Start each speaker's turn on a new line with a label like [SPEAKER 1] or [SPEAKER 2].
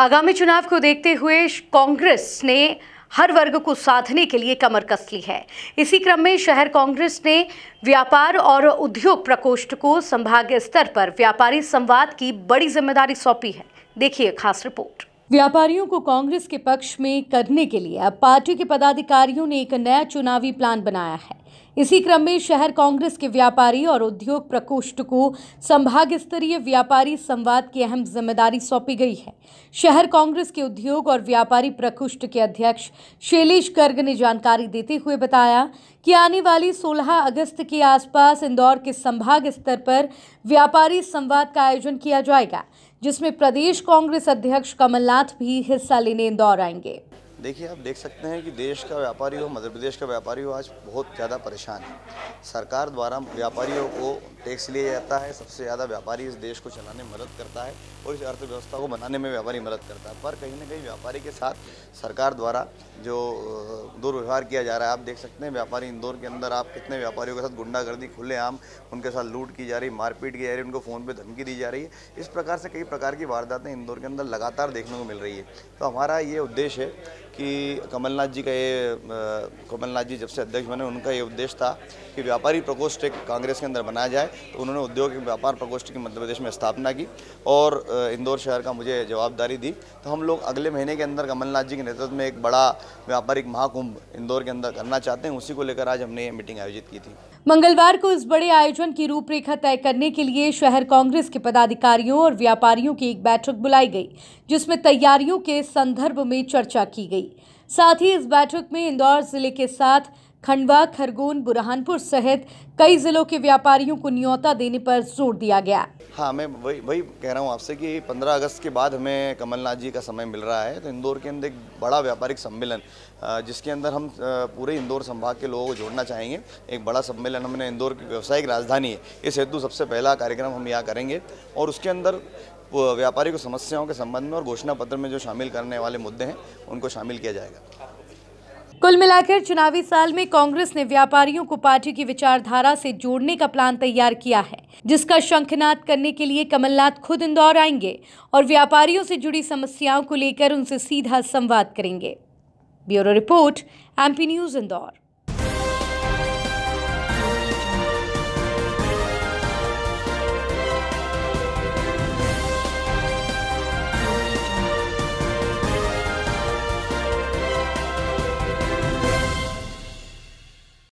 [SPEAKER 1] आगामी चुनाव को देखते हुए कांग्रेस ने हर वर्ग को साधने के लिए कमर कस ली है इसी क्रम में शहर कांग्रेस ने व्यापार और उद्योग प्रकोष्ठ को संभाग स्तर पर व्यापारी संवाद की बड़ी जिम्मेदारी सौंपी है देखिए खास रिपोर्ट व्यापारियों को कांग्रेस के पक्ष में करने के लिए अब पार्टी के पदाधिकारियों ने एक नया चुनावी प्लान बनाया है इसी क्रम में शहर कांग्रेस के व्यापारी और उद्योग प्रकोष्ठ को संभाग स्तरीय व्यापारी संवाद की अहम जिम्मेदारी सौंपी गई है शहर कांग्रेस के उद्योग और व्यापारी प्रकोष्ठ के अध्यक्ष शैलेश गर्ग ने जानकारी देते हुए बताया कि आने वाली 16 अगस्त के आसपास इंदौर के संभाग स्तर पर व्यापारी संवाद का आयोजन किया जाएगा जिसमें प्रदेश कांग्रेस अध्यक्ष कमलनाथ भी हिस्सा लेने इंदौर आएंगे
[SPEAKER 2] देखिए आप देख सकते हैं कि देश का व्यापारी हो मध्य प्रदेश का व्यापारी हो आज बहुत ज़्यादा परेशान है सरकार द्वारा व्यापारियों को टैक्स लिया जाता है सबसे ज़्यादा व्यापारी इस देश को चलाने में मदद करता है और इस अर्थव्यवस्था को बनाने में व्यापारी मदद करता है पर कहीं ना कहीं व्यापारी के साथ सरकार द्वारा जो दुर्व्यवहार किया जा रहा है आप देख सकते हैं व्यापारी इंदौर के अंदर आप कितने व्यापारियों के साथ गुंडागर्दी खुलेआम उनके साथ लूट की जा रही मारपीट की जा रही उनको फ़ोन पर धमकी दी जा रही है इस प्रकार से कई प्रकार की वारदातें इंदौर के अंदर लगातार देखने को मिल रही है तो हमारा ये उद्देश्य है कि कमलनाथ जी का ये कमलनाथ जी जब से अध्यक्ष बने उनका ये उद्देश्य था कि व्यापारी प्रकोष्ठ एक कांग्रेस के अंदर बनाया जाए तो उन्होंने उद्योग व्यापार प्रकोष्ठ की मध्य प्रदेश में स्थापना की और इंदौर शहर का मुझे जवाबदारी दी तो हम लोग अगले महीने के अंदर कमलनाथ जी के नेतृत्व में एक बड़ा व्यापारिक महाकुंभ इंदौर के अंदर करना चाहते हैं उसी को लेकर आज हमने ये मीटिंग आयोजित की थी
[SPEAKER 1] मंगलवार को इस बड़े आयोजन की रूपरेखा तय करने के लिए शहर कांग्रेस के पदाधिकारियों और व्यापारियों की एक बैठक बुलाई गई जिसमें तैयारियों के संदर्भ में चर्चा की गई साथ ही इस बैठक में इंदौर जिले के साथ खंडवा खरगोन बुरहानपुर सहित कई जिलों के व्यापारियों को न्यौता देने पर जोर दिया गया
[SPEAKER 2] हाँ मैं वही वही कह रहा हूँ आपसे कि 15 अगस्त के बाद हमें कमलनाथ जी का समय मिल रहा है तो इंदौर के अंदर एक बड़ा व्यापारिक सम्मेलन जिसके अंदर हम पूरे इंदौर संभाग के लोगों को जोड़ना चाहेंगे एक बड़ा सम्मेलन हमने इंदौर की व्यावसायिक राजधानी है इस हेतु सबसे पहला कार्यक्रम हम यहाँ करेंगे और उसके अंदर को समस्याओं के संबंध में और घोषणा पत्र में जो शामिल करने वाले मुद्दे हैं उनको शामिल किया जाएगा
[SPEAKER 1] कुल मिलाकर चुनावी साल में कांग्रेस ने व्यापारियों को पार्टी की विचारधारा से जोड़ने का प्लान तैयार किया है जिसका शंखनाद करने के लिए कमलनाथ खुद इंदौर आएंगे और व्यापारियों से जुड़ी समस्याओं को लेकर उनसे सीधा संवाद करेंगे bureau report MP news Indore